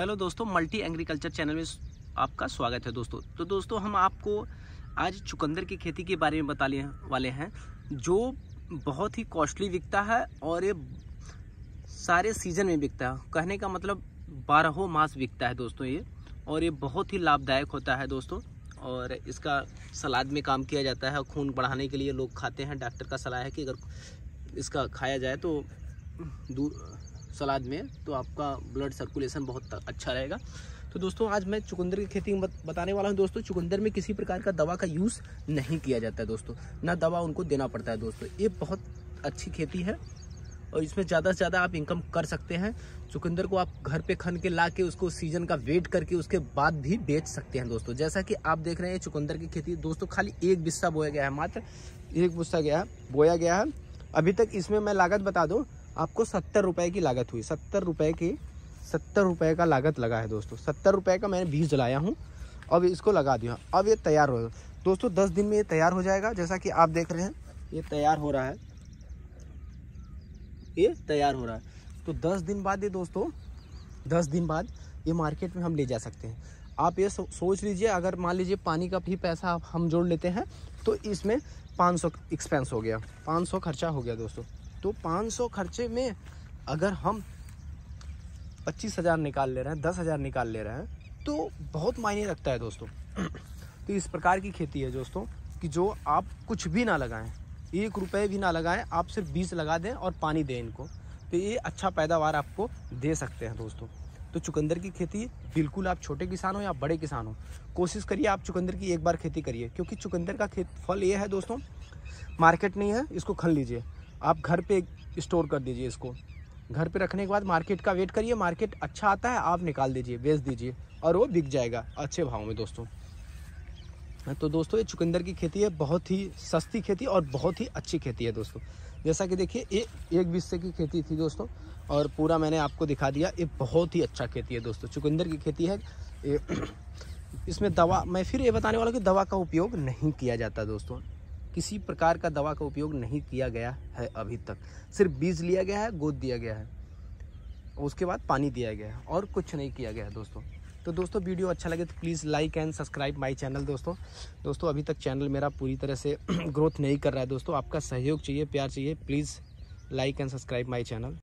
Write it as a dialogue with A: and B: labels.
A: hello दोस्तों multi agriculture channel में आपका स्वागत है दोस्तों तो दोस्तों हम आपको आज चुकंदर की खेती के बारे में बताने वाले हैं जो बहुत ही कॉस्टली बिकता है और ये सारे सीज़न में बिकता है कहने का मतलब बारहों मास बिकता है दोस्तों ये और ये बहुत ही लाभदायक होता है दोस्तों और इसका सलाद में काम किया जाता है खून बढ़ाने के लिए लोग खाते हैं डॉक्टर का सलाह है कि अगर इसका खाया जाए तो दूर सलाद में तो आपका ब्लड सर्कुलेशन बहुत अच्छा रहेगा तो दोस्तों आज मैं चुकंदर की खेती बताने वाला हूँ दोस्तों चुकंदर में किसी प्रकार का दवा का यूज़ नहीं किया जाता है दोस्तों ना दवा उनको देना पड़ता है दोस्तों ये बहुत अच्छी खेती है और इसमें ज़्यादा से ज़्यादा आप इनकम कर सकते हैं चुकंदर को आप घर पे खन के ला के उसको सीजन का वेट करके उसके बाद भी बेच सकते हैं दोस्तों जैसा कि आप देख रहे हैं चुकंदर की खेती दोस्तों खाली एक बिस्सा बोया गया है मात्र एक बिस्सा गया बोया गया है अभी तक इसमें मैं लागत बता दूँ आपको सत्तर रुपये की लागत हुई सत्तर रुपये की सत्तर रुपये का लागत लगा है दोस्तों सत्तर रुपये का मैंने बीज जलाया हूँ अब इसको लगा दिया अब ये तैयार हो दोस्तों दस दिन में ये तैयार हो जाएगा जैसा कि आप देख रहे हैं ये तैयार हो रहा है ये तैयार हो रहा है तो दस दिन बाद ये दोस्तों दस दिन बाद ये मार्केट में हम ले जा सकते हैं आप ये सो, सोच लीजिए अगर मान लीजिए पानी का भी पैसा हम जोड़ लेते हैं तो इसमें 500 एक्सपेंस हो गया 500 खर्चा हो गया दोस्तों तो 500 खर्चे में अगर हम पच्चीस हज़ार निकाल ले रहे हैं दस हज़ार निकाल ले रहे हैं तो बहुत मायने रखता है दोस्तों तो इस प्रकार की खेती है दोस्तों कि जो आप कुछ भी ना लगाएं एक रुपये भी ना लगाएं आप सिर्फ बीस लगा दें और पानी दें इनको तो ये अच्छा पैदावार आपको दे सकते हैं दोस्तों तो चुकंदर की खेती बिल्कुल आप छोटे किसान हो या बड़े किसान हो कोशिश करिए आप चुकंदर की एक बार खेती करिए क्योंकि चुकंदर का खेत फल ये है दोस्तों मार्केट नहीं है इसको खन लीजिए आप घर पे स्टोर कर दीजिए इसको घर पे रखने के बाद मार्केट का वेट करिए मार्केट अच्छा आता है आप निकाल दीजिए बेच दीजिए और वो बिक जाएगा अच्छे भाव में दोस्तों हाँ, तो दोस्तों ये चुकंदर की खेती है बहुत ही सस्ती खेती और बहुत ही अच्छी खेती है दोस्तों जैसा कि देखिए ये एक बिस्से की खेती थी दोस्तों और पूरा मैंने आपको दिखा दिया ये बहुत ही अच्छा खेती है दोस्तों चुकंदर की खेती है ये इसमें दवा मैं फिर ये बताने वाला कि दवा का उपयोग नहीं किया जाता दोस्तों किसी प्रकार का दवा का उपयोग नहीं किया गया है अभी तक सिर्फ बीज लिया गया है गोद दिया गया है उसके बाद पानी दिया गया है और कुछ नहीं किया गया है दोस्तों तो दोस्तों वीडियो अच्छा लगे तो please like and subscribe my channel दोस्तों दोस्तों अभी तक चैनल मेरा पूरी तरह से ग्रोथ नहीं कर रहा है दोस्तों आपका सहयोग चाहिए प्यार चाहिए please like and subscribe my channel